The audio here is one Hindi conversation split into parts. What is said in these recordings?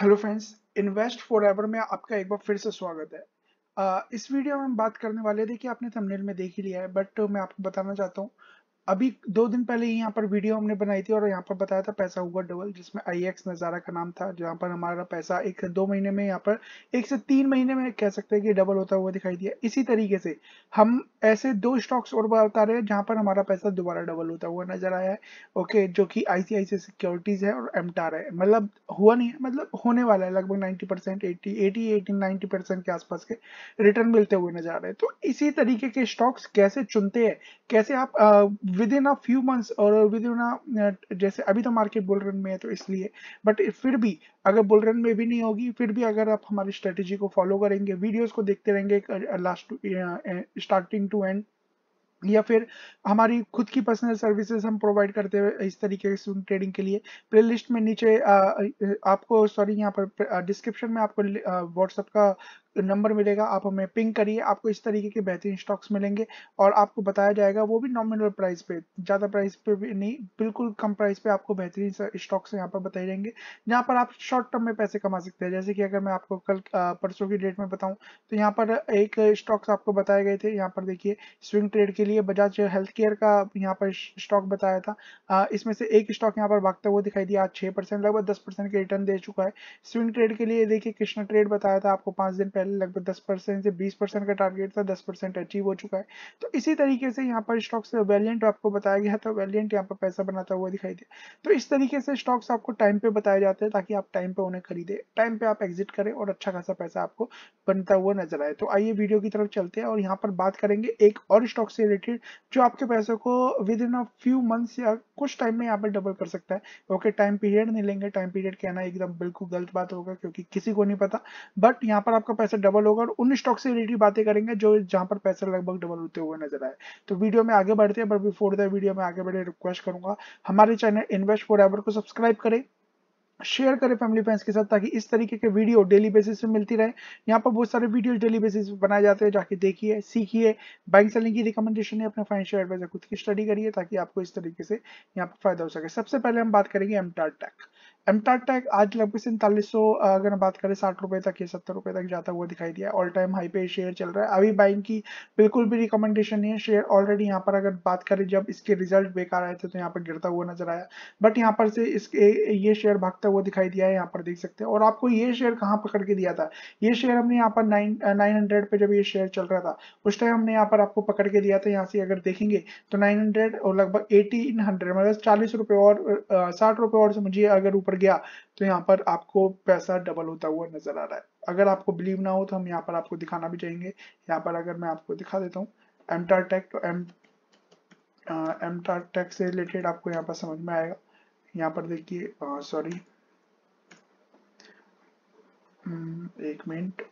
hello friends Invest Forever में आपका एक बार फिर से स्वागत है uh, इस वीडियो में हम बात करने वाले थे कि आपने थंबनेल में देख ही लिया है बट मैं आपको बताना चाहता हूँ अभी दो दिन पहले यहाँ पर वीडियो हमने बनाई थी और यहाँ पर बताया था पैसा हुआ डबल जिसमें आई एक्स नज़ारा का नाम था जहाँ पर हमारा पैसा एक से दो महीने में यहाँ पर एक से तीन महीने में कह सकते हैं कि डबल होता हुआ दिखाई दिया इसी तरीके से हम ऐसे दो स्टॉक्स और बता रहे हैं जहाँ पर हमारा पैसा दोबारा डबल होता हुआ नजर आया है ओके जो की आईसीआईसी सिक्योरिटीज़ है और एमटार है मतलब हुआ नहीं है मतलब होने वाला है लगभग ninety percent eighty eighty eighty ninety percent के आसपास के रिटर्न मिलते हुए नजर आ रहे हैं तो इसी तरीके के स्टॉक्स कैसे चुनते हैं कैसे आप within a few months और विद इन अ जैसे अभी तो मार्केट बुल रन में है तो इसलिए बट फिर भी अगर बुल रन में भी नहीं होगी फिर भी अगर आप हमारी स्ट्रेटेजी को फॉलो करेंगे वीडियोस को देखते रहेंगे लास्ट स्टार्टिंग टू एंड या फिर हमारी खुद की पर्सनल सर्विसेज हम प्रोवाइड करते हैं इस तरीके से ट्रेडिंग के लिए प्लेलिस्ट में नीचे आ, आपको सॉरी यहाँ पर डिस्क्रिप्शन में आपको व्हाट्सएप का नंबर मिलेगा आप हमें पिंग करिए आपको इस तरीके के बेहतरीन स्टॉक्स मिलेंगे और आपको बताया जाएगा वो भी नॉमिनल प्राइस पे ज़्यादा प्राइस पे भी नहीं बिल्कुल कम प्राइस पे आपको बेहतरीन स्टॉक्स यहाँ पर बताए जाएंगे जहाँ पर आप शॉर्ट टर्म में पैसे कमा सकते हैं जैसे कि अगर मैं आपको कल परसों की डेट में बताऊँ तो यहाँ पर एक स्टॉक्स आपको बताए गए थे यहाँ पर देखिए स्विंग ट्रेड के लिए बजाज हेल्थ केयर का यहाँ पर स्टॉक बताया था इसमें से एक स्टॉक यहाँ पर भागता हुआ दिखाई दिया आज छः लगभग दस के रिटर्न दे चुका है स्विंग ट्रेड के लिए देखिए कृष्णा ट्रेड बताया था आपको पाँच दिन पहले पहले लगभग 10 परसेंट से 20 परसेंट का टारगेट था 10 परसेंट अचीव हो चुका है तो इसी तरीके से यहाँ पर स्टॉक्स वेलियंट आपको बताया गया था वेलियंट यहाँ पर पैसा बनाता हुआ दिखाई दे तो इस तरीके से स्टॉक्स आपको टाइम पे बताए जाते हैं ताकि आप टाइम पे उन्हें खरीदे टाइम पे आप एग्जिट करें और अच्छा खासा पैसा आपको बनता हुआ नजर आए तो आइए वीडियो की तरफ चलते हैं और यहाँ पर बात करेंगे एक और स्टॉक से रिलेटेड जो आपके पैसों को within a few months या कुछ टाइम में यहाँ पर डबल कर सकता है ओके टाइम पीरियड नहीं लेंगे टाइम पीरियड कहना एकदम बिल्कुल गलत बात होगा क्योंकि किसी को नहीं पता बट यहाँ पर आपका पैसा पैसा डबल होगा और उन स्टॉक से रिलेटेड बातें करेंगे जो जहां पर पैसा लगभग डबल होते हुए नजर आए तो वीडियो में आगे बढ़ते हैं बट बिफोर द वीडियो में आगे बढ़े रिक्वेस्ट करूंगा हमारे चैनल इन्वेस्ट फॉर एवर को सब्सक्राइब करें शेयर करें फैमिली फ्रेंड्स के साथ ताकि इस तरीके के वीडियो डेली बेसिस पे मिलती रहे यहाँ पर बहुत सारे वीडियो डेली बेसिस पे बनाए जाते हैं जाके देखिए सीखिए बैंक सेलिंग की रिकमेंडेशन है अपने फाइनेंशियल एडवाइजर खुद की स्टडी करिए ताकि आपको इस तरीके से यहाँ पर फायदा हो सके सबसे पहले हम बात करेंगे एमटार टैक एमटाटेक आज लगभग सैंतालीस सौ अगर बात करें साठ रुपए तक या सत्तर रुपए तक जाता हुआ दिखाई दिया ऑल टाइम हाई पे शेयर चल रहा है अभी बाइंग की बिल्कुल भी रिकमेंडेशन नहीं है शेयर ऑलरेडी यहाँ पर अगर बात करें जब इसके रिजल्ट बेकार आए थे तो यहाँ पर गिरता हुआ नजर आया बट यहाँ पर से इसके ये शेयर भागता हुआ दिखाई दिया है यहाँ पर देख सकते हैं और आपको ये शेयर कहाँ पकड़ के दिया था ये शेयर हमने यहाँ पर नाइन नाइन हंड्रेड पे जब ये शेयर चल रहा था उस टाइम हमने यहाँ पर आपको पकड़ के दिया था यहाँ से अगर देखेंगे तो नाइन हंड्रेड और लगभग एटीन हंड्रेड मतलब चालीस रुपये और साठ रुपये और मुझे अगर ऊपर पर गया तो यहाँ पर आपको पैसा डबल होता हुआ नजर आ रहा है अगर आपको बिलीव ना हो तो हम यहाँ पर आपको दिखाना भी चाहेंगे यहाँ पर अगर मैं आपको दिखा देता हूँ एमटार टेक e तो एम एमटार टेक से रिलेटेड आपको यहाँ पर समझ में आएगा यहाँ पर देखिए सॉरी हम्म, एक मिनट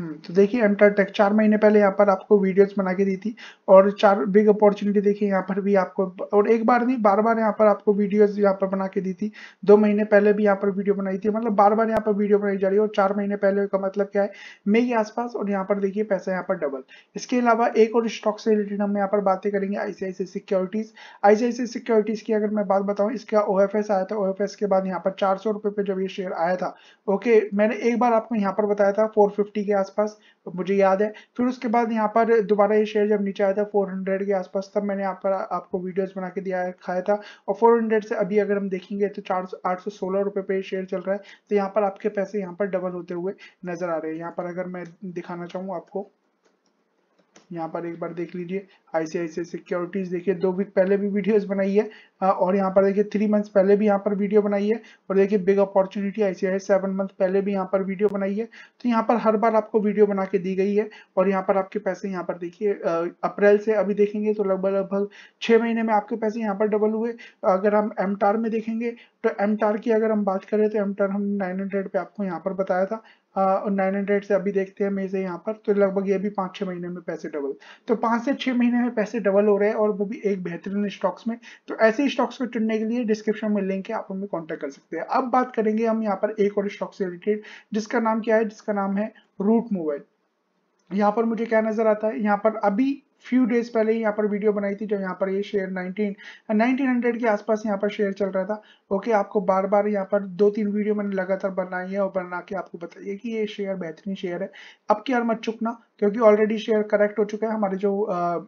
तो देखिए एमटेक चार महीने पहले यहाँ पर आपको वीडियोस बना के दी थी और चार बिग अपॉर्चुनिटी देखिए यहाँ पर भी आपको और एक बार नहीं बार बार यहाँ पर आपको वीडियोस यहाँ पर बना के दी थी दो महीने पहले भी यहाँ पर वीडियो बनाई थी मतलब बार बार यहाँ पर वीडियो बनाई जा रही है और चार महीने पहले का मतलब क्या है मई के आसपास और यहाँ पर देखिए पैसा यहाँ पर डबल इसके अलावा एक और स्टॉक से रिलेटेड हम यहाँ पर बातें करेंगे आईसीआईसी सिक्योरिटीज आईसीआईसी सिक्योरिटीज की अगर मैं बात बताऊँ इसका ओ आया था ओ के बाद यहाँ पर चार सौ पे जब ये शेयर आया था ओके मैंने एक बार आपको यहाँ पर बताया था फोर के आसपास मुझे याद है फिर उसके बाद यहाँ पर दोबारा ये शेयर जब नीचे आया था 400 के आसपास तब मैंने यहाँ पर आपको वीडियोस बना के दिया खाया था और 400 से अभी अगर हम देखेंगे तो चार आठ सौ सोलह रुपये पर शेयर चल रहा है तो यहाँ पर आपके पैसे यहाँ पर डबल होते हुए नजर आ रहे हैं यहाँ पर अगर मैं दिखाना चाहूँ आपको यहाँ पर एक बार देख लीजिए आईसीआईसी सिक्योरिटीज देखिए दो वीक पहले भी वीडियोस बनाई है और यहाँ पर देखिए थ्री मंथ्स पहले भी यहाँ पर वीडियो बनाई है और देखिए बिग अपॉर्चुनिटी आई सेवन मंथ पहले भी यहाँ पर वीडियो बनाई है तो यहाँ पर हर बार आपको वीडियो बना के दी गई है और यहाँ पर आपके पैसे यहाँ पर देखिए अप्रैल से अभी देखेंगे तो लगभग लगभग छः महीने में आपके पैसे यहाँ पर डबल हुए अगर हम एम में देखेंगे एम तो टार की अगर हम बात करें तो एम टार हमने नाइन हंड्रेड पे आपको यहाँ पर बताया था और नाइन हंड्रेड से अभी देखते हैं मेरे यहाँ पर तो लगभग ये भी पाँच छः महीने में पैसे डबल तो पाँच से छः महीने में पैसे डबल हो रहे हैं और वो भी एक बेहतरीन स्टॉक्स में तो ऐसे स्टॉक्स को चुनने के लिए डिस्क्रिप्शन में लिंक है आप हमें कॉन्टैक्ट कर सकते हैं अब बात करेंगे हम यहाँ पर एक और स्टॉक से रिलेटेड जिसका नाम क्या है जिसका नाम है रूट मोबाइल यहाँ पर मुझे क्या नजर आता है यहाँ पर अभी फ्यू डेज पहले ही यहाँ पर वीडियो बनाई थी जब यहाँ पर ये शेयर 19 1900 के आसपास यहाँ पर शेयर चल रहा था ओके आपको बार बार यहाँ पर दो तीन वीडियो मैंने लगातार बनाई है और बना के आपको बताइए कि ये शेयर बेहतरीन शेयर है अब क्या मत चुकना क्योंकि ऑलरेडी शेयर करेक्ट हो चुका है हमारे जो आ,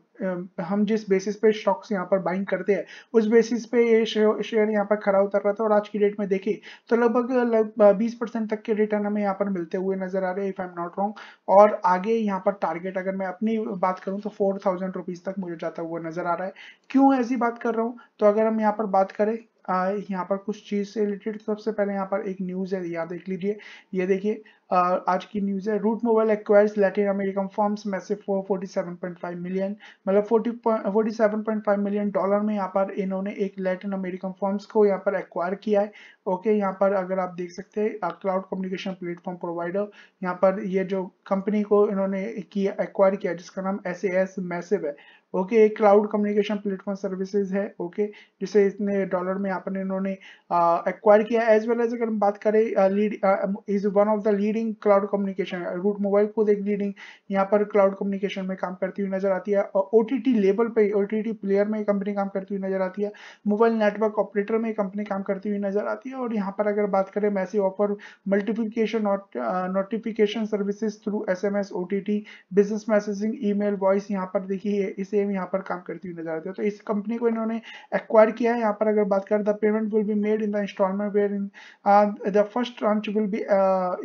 हम जिस बेसिस पे स्टॉक्स यहाँ पर बाइंग करते हैं उस बेसिस पे ये शेयर यहाँ पर खड़ा उतर रहा था और आज की डेट में देखिए तो लगभग बीस परसेंट तक के रिटर्न हमें यहाँ पर मिलते हुए नजर आ रहे हैं if I am not wrong और आगे यहाँ पर टारगेट अगर मैं अपनी बात करूँ तो फोर थाउजेंड रुपीज तक मुझे जाता हुआ नजर आ रहा है क्यों ऐसी बात कर रहा हूँ तो अगर हम यहाँ पर बात करें यहाँ पर कुछ चीज से रिलेटेड सबसे पहले यहाँ पर एक न्यूज है यहाँ देख लीजिए ये देखिए आज की न्यूज है Route Mobile acquires Latin American firms में से फोर्टी मिलियन मतलब 40 47.5 मिलियन डॉलर में यहाँ पर इन्होंने एक लैटिन अमेरिकन फॉर्म्स को यहाँ पर एक्वायर किया है ओके यहाँ पर अगर आप देख सकते हैं क्लाउड कम्युनिकेशन प्लेटफॉर्म प्रोवाइडर यहाँ पर ये जो कंपनी को इन्होंने किया एक्वायर किया जिसका नाम एस ए मैसिव है ओके एक क्लाउड कम्युनिकेशन प्लेटफॉर्म सर्विसेज है ओके जिसे इतने डॉलर में यहाँ पर इन्होंने एक्वायर किया एज वेल एज अगर हम बात करें lead is one of the leading cloud communication Route Mobile खुद एक लीडिंग यहाँ पर क्लाउड कम्युनिकेशन में काम करती हुई नजर आती है और ओ लेवल पे ओ प्लेयर में कंपनी काम करती हुई नजर आती है मोबाइल नेटवर्क ऑपरेटर में कंपनी काम करती हुई नजर आती है और यहाँ पर अगर बात करें Masiv offer multiplication notification services through S M business messaging e voice यहाँ पर देखिए इसे सेम यहाँ पर काम करती हुई नजर आती है तो इस कंपनी को इन्होंने एक्वायर किया है यहाँ पर अगर बात करें the payment will be made in the instalment where in the first tranche will be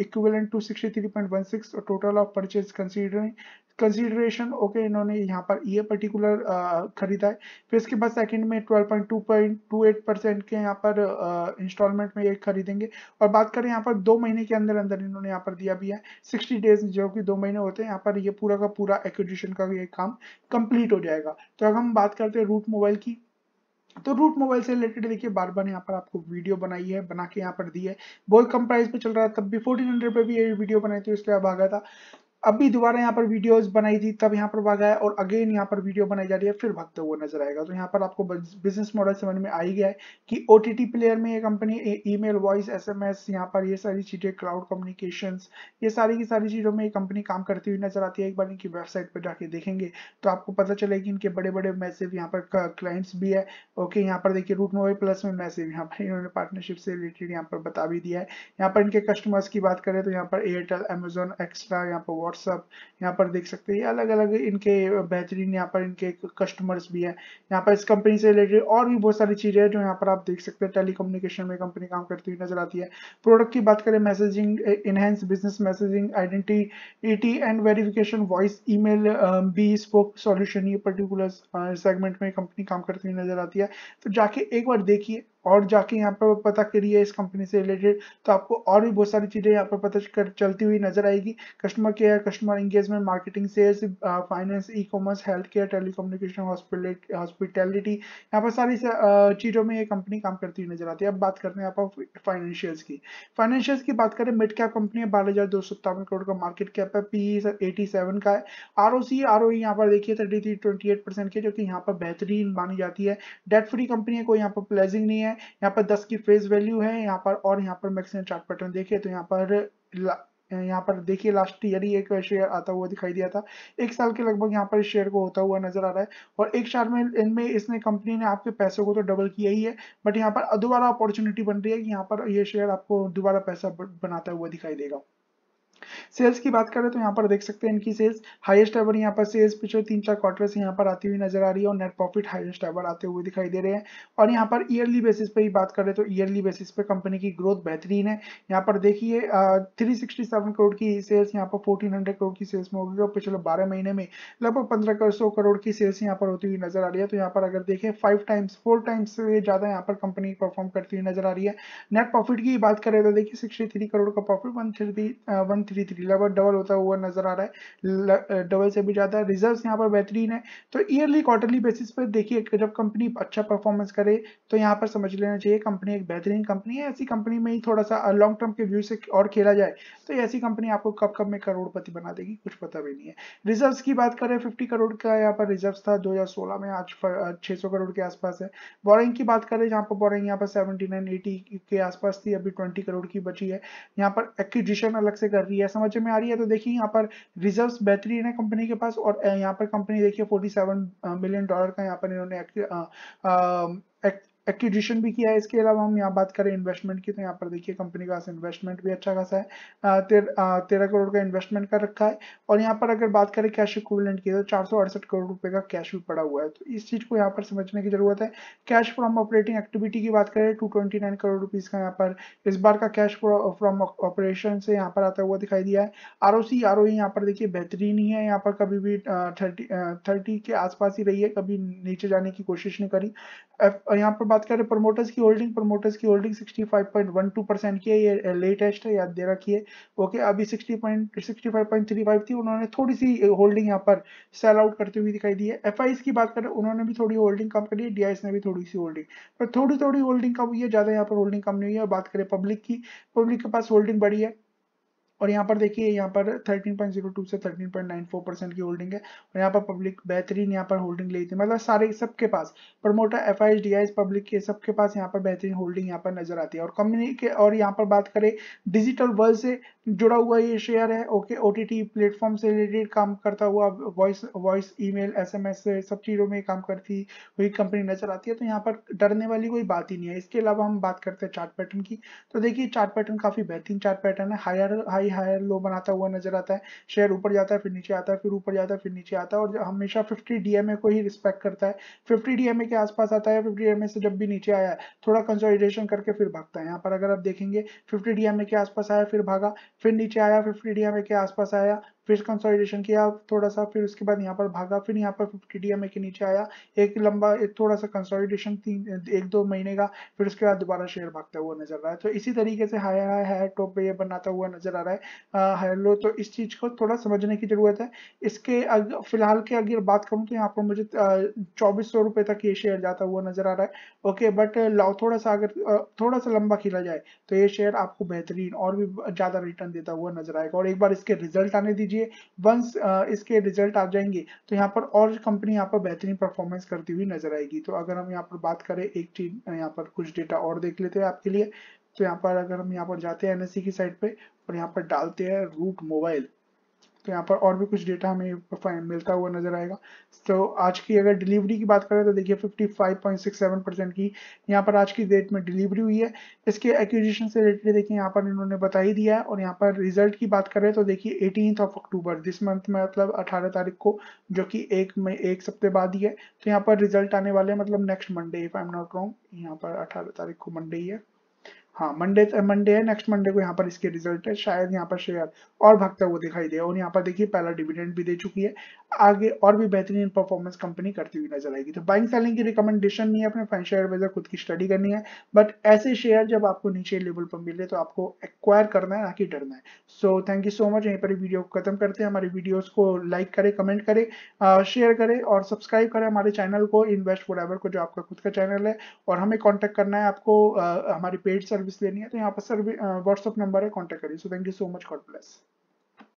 equivalent to sixty three point one six total of purchase considering consideration okay इन्होंने यहाँ पर ये पर्टिकुलर uh, खरीदा है फिर इसके बाद सेकंड में 12.2.28 परसेंट के यहाँ पर इंस्टॉलमेंट uh, में ये खरीदेंगे और बात करें यहाँ पर दो महीने के अंदर अंदर इन्होंने यहाँ पर दिया भी है 60 डेज जो कि दो महीने होते हैं यहाँ पर ये पूरा का पूरा एक्विजिशन का ये काम कंप्लीट हो जाए जाएगा तो अगर हम बात करते हैं रूट मोबाइल की तो रूट मोबाइल से रिलेटेड देखिए बार बार यहाँ पर आपको वीडियो बनाई है बना के यहाँ पर दी है बहुत कम प्राइस पे चल रहा है तब भी फोर्टीन हंड्रेड पे भी ये वीडियो बनाई थी इसलिए अब आ गया था अब भी दोबारा यहाँ पर वीडियोस बनाई थी तब यहाँ पर भाग आया और अगेन यहाँ पर वीडियो बनाई जा रही है फिर भागता हुआ नजर आएगा तो यहाँ पर आपको बिजनेस मॉडल समझ में आ ही गया है कि ओ प्लेयर में ये कंपनी ईमेल वॉइस एसएमएस यहाँ पर ये सारी चीजें क्लाउड कम्युनिकेशन ये सारी की सारी चीजों में ये कंपनी काम करती हुई नजर आती है एक बार इनकी वेबसाइट पर जाके देखेंगे तो आपको पता चलेगा कि इनके बड़े बड़े मैसेव यहाँ पर क्लाइंट्स भी है ओके यहाँ पर देखिए रूट मोबाइल प्लस में मैसेव यहाँ पर इन्होंने पार्टनरशिप से रिलेटेड यहाँ पर बता भी दिया है यहाँ पर इनके कस्टमर्स की बात करें तो यहाँ पर एयरटेल अमेजोन एक्स्ट्रा यहाँ पर व्हाट्स व्हाट्सअप यहाँ पर देख सकते हैं अलग अलग इनके बेहतरीन यहाँ पर इनके कस्टमर्स भी है यहाँ पर इस कंपनी से रिलेटेड और भी बहुत सारी चीज़ें हैं जो यहाँ पर आप देख सकते हैं टेलीकम्युनिकेशन में कंपनी काम करती हुई नजर आती है प्रोडक्ट की बात करें messaging enhance business messaging identity and verification voice email bespoke solution ये पर्टिकुलर सेगमेंट में कंपनी काम करती हुई नजर आती है तो जाके एक बार देखिए और जाके यहाँ पर पता करिए इस कंपनी से रिलेटेड तो आपको और भी बहुत सारी चीज़ें यहाँ पर पता कर चलती हुई नजर आएगी customer care customer engagement marketing sales finance e commerce health care telecommunication hospitality यहाँ पर सारी uh, चीज़ों में ये कंपनी काम करती हुई नजर आती है अब बात करते हैं यहाँ पर फाइनेंशियल्स की फाइनेंशियल्स की बात करें मिड कैप कंपनी है बारह हज़ार दो सौ सत्तावन करोड़ का मार्केट कैप है पी एटी सेवन का है R O C R O यहाँ पर देखिए thirty three twenty eight percent की जो कि यहाँ पर बेहतरीन मानी जाती है डेट फ्री कंपनी है कोई यहाँ पर प्लेजिंग नहीं है है यहाँ पर 10 की फेज वैल्यू है यहाँ पर और यहाँ पर मैक्सिमम चार्ट पैटर्न देखिए तो यहाँ पर यहाँ पर देखिए लास्ट ईयर ही एक शेयर आता हुआ दिखाई दिया था एक साल के लगभग यहाँ पर शेयर को होता हुआ नजर आ रहा है और एक साल में इनमें इसने कंपनी ने आपके पैसों को तो डबल किया ही है बट यहाँ पर दोबारा अपॉर्चुनिटी बन रही है कि यहाँ पर ये शेयर आपको दोबारा पैसा बनाता हुआ दिखाई देगा सेल्स की बात करें तो यहाँ पर देख सकते हैं इनकी सेल्स हाईएस्ट एवर यहाँ पर सेल्स पिछले तीन चार क्वार्टर से यहाँ पर आती हुई नजर आ रही है और नेट प्रॉफिट हाईएस्ट एवर आते हुए दिखाई दे रहे हैं और यहाँ पर ईयरली बेसिस पे ही बात करें तो ईयरली बेसिस पे कंपनी की ग्रोथ बेहतरीन है यहाँ पर देखिए थ्री करोड़ की सेल्स यहाँ पर फोर्टीन करोड़ की सेल्स में होगी और पिछले बारह महीने में लगभग पंद्रह सौ करोड़ की सेल्स यहाँ पर होती हुई नजर आ रही है तो यहाँ पर अगर देखें फाइव टाइम्स फोर टाइम्स से ज्यादा यहाँ पर कंपनी परफॉर्म करती हुई नजर आ रही है नेट प्रॉफिट की बात करें तो देखिए सिक्सटी करोड़ का profit one three three three लगभग डबल होता हुआ नजर आ रहा है डबल से भी ज्यादा रिजर्व यहाँ पर बेहतरीन है तो ईयरली क्वार्टरली बेसिस पर देखिए जब कंपनी अच्छा परफॉर्मेंस करे तो यहाँ पर समझ लेना चाहिए कंपनी एक बेहतरीन कंपनी है ऐसी कंपनी में ही थोड़ा सा लॉन्ग टर्म के व्यू से और खेला जाए तो ऐसी कंपनी आपको कब कब में करोड़पति बना देगी कुछ पता भी नहीं है रिजर्व की बात करें फिफ्टी करोड़ का यहाँ पर रिजर्व था दो में आज छह सौ करोड़ के आसपास है बोरिंग की बात करें जहाँ पर बोरिंग यहाँ पर सेवेंटी नाइन के आसपास थी अभी ट्वेंटी करोड़ की बची है यहाँ पर एक्विजिशन अलग से कर रही है रही है समझ में आ रही है तो देखिए यहाँ पर रिजर्व्स बेहतरीन है कंपनी के पास और यहाँ पर कंपनी देखिए 47 मिलियन डॉलर का यहाँ पर इन्होंने एक्विजिशन भी किया है इसके अलावा हम यहाँ बात करें इन्वेस्टमेंट की तो यहाँ पर देखिए कंपनी का इन्वेस्टमेंट भी अच्छा खासा है तेर, तेरह करोड़ का इन्वेस्टमेंट कर रखा है और यहाँ पर अगर बात करें कैश इक्विवेलेंट की तो चार करोड़ रुपए का कैश भी पड़ा हुआ है तो इस चीज को यहाँ पर समझने की जरूरत है कैश फ्रॉम ऑपरेटिंग एक्टिविटी की बात करें टू करोड़ रुपीज का यहाँ पर इस बार का कैश फ्रॉम ऑपरेशन से यहाँ पर आता हुआ दिखाई दिया है R O C R O यहाँ पर देखिए बेहतरीन ही है यहाँ पर कभी भी थर्टी थर्टी के आसपास ही रही है कभी नीचे जाने की कोशिश नहीं करी यहाँ पर बात बात करें प्रमोटर्स की होल्डिंग प्रमोटर्स की होल्डिंग 65.12 परसेंट की है ये लेटेस्ट है याद दे रखिए ओके अभी 60.65.35 थी उन्होंने थोड़ी सी होल्डिंग यहाँ पर सेल आउट करते हुए दिखाई दी है एफ की बात करें उन्होंने भी थोड़ी होल्डिंग कम करी है डी ने भी थोड़ी सी होल्डिंग पर थोड़ी थोड़ी होल्डिंग कम हुई है ज़्यादा यहाँ पर होल्डिंग कम नहीं हुई है बात करें पब्लिक की पब्लिक के पास होल्डिंग बढ़ी है और यहाँ पर देखिए यहाँ पर 13.02 से 13.94 परसेंट की होल्डिंग है और यहाँ पर पब्लिक बेहतरीन यहाँ पर होल्डिंग ली थी मतलब सारे सबके पास promoter F I D I public के सबके पास यहाँ पर बेहतरीन होल्डिंग यहाँ पर नजर आती है और के और यहाँ पर बात करें डिजिटल वर्ल्ड से जुड़ा हुआ ये शेयर है ओके ओ टी प्लेटफॉर्म से रिलेटेड काम करता हुआ वॉइस वॉइस ईमेल एसएमएस सब चीज़ों में काम करती हुई कंपनी नजर आती है तो यहाँ पर डरने वाली कोई बात ही नहीं है इसके अलावा हम बात करते हैं चार्ट पैटर्न की तो देखिए चार्ट पैटर्न काफ़ी बेहतरीन चार्ट पैटर्न है हायर हाई हायर लो बनाता हुआ नजर आता है शेयर ऊपर जाता है फिर नीचे आता है फिर ऊपर जाता है फिर नीचे आता है और हमेशा फिफ्टी डी को ही रिस्पेक्ट करता है फिफ्टी डी के आसपास आता है फिफ्टी डी से जब भी नीचे आया है थोड़ा कंसोलिडेशन करके फिर भागता है यहाँ पर अगर आप देखेंगे फिफ्टी डी के आसपास आया फिर भागा फिर नीचे आया फिर फ्रीडी हमें के आसपास आया फिर कंसोलिडेशन किया थोड़ा सा फिर उसके बाद यहाँ पर भागा फिर यहाँ पर फिफ्टी डी के नीचे आया एक लंबा एक थोड़ा सा कंसोलिडेशन एक दो महीने का फिर उसके बाद दोबारा शेयर भागता हुआ नजर रहा है तो इसी तरीके से हायर हाई हायर टॉप पे ये बनाता हुआ नजर आ रहा है हायर लो तो इस चीज को थोड़ा समझने की जरूरत है इसके फिलहाल के अगर बात करूँ तो यहाँ पर मुझे चौबीस सौ रुपए तक ये शेयर जाता हुआ नजर आ रहा है ओके बट लाओ थोड़ा सा अगर थोड़ा सा लंबा खिला जाए तो ये शेयर आपको बेहतरीन और भी ज्यादा रिटर्न देता हुआ नजर आएगा और एक बार इसके रिजल्ट आने दीजिए लीजिए वंस uh, इसके रिजल्ट आ जाएंगे तो यहाँ पर और कंपनी यहाँ पर बेहतरीन परफॉर्मेंस करती हुई नजर आएगी तो अगर हम यहाँ पर बात करें एक चीज uh, यहाँ पर कुछ डेटा और देख लेते हैं आपके लिए तो यहाँ पर अगर हम यहाँ पर जाते हैं एनएससी e की साइड पे और यहाँ पर डालते हैं रूट मोबाइल तो यहाँ पर और भी कुछ डेटा हमें मिलता हुआ नजर आएगा तो आज की अगर डिलीवरी की बात करें तो देखिए 55.67 परसेंट की यहाँ पर आज की डेट में डिलीवरी हुई है इसके एक्विजिशन से रिलेटेड देखिए यहाँ पर इन्होंने बता ही दिया है और यहाँ पर रिजल्ट की बात करें तो देखिए eighteen of October this month में मतलब अठारह तारीख को जो कि एक में एक सप्ताह बाद ही है तो यहाँ पर रिजल्ट आने वाले मतलब next Monday if I am not wrong यहाँ पर अठारह तारीख को मंडे ही है हाँ मंडे मंडे है नेक्स्ट मंडे को यहाँ पर इसके रिजल्ट है शायद यहाँ पर शेयर और भागता हुआ दिखाई दे और यहाँ पर देखिए पहला डिविडेंड भी दे चुकी है आगे और भी बेहतरीन परफॉर्मेंस कंपनी करती हुई नजर आएगी तो बाइंग सेलिंग की रिकमेंडेशन नहीं है अपने फाइनेंशियल एडवाइजर खुद की स्टडी करनी है बट ऐसे शेयर जब आपको नीचे लेवल पर मिले तो आपको एक्वायर करना है ना कि डरना है so thank you so much यहीं पर वीडियो को खत्म करते हैं हमारे वीडियोज को लाइक करें कमेंट करें शेयर करें और सब्सक्राइब करें हमारे चैनल को इन्वेस्ट फॉर को जो आपका खुद का चैनल है और हमें कॉन्टैक्ट करना है आपको हमारी पेड सर्विस लेनी है तो यहाँ पर सर्विस व्हाट्सअप नंबर है कॉन्टैक्ट करिए so thank you so much God bless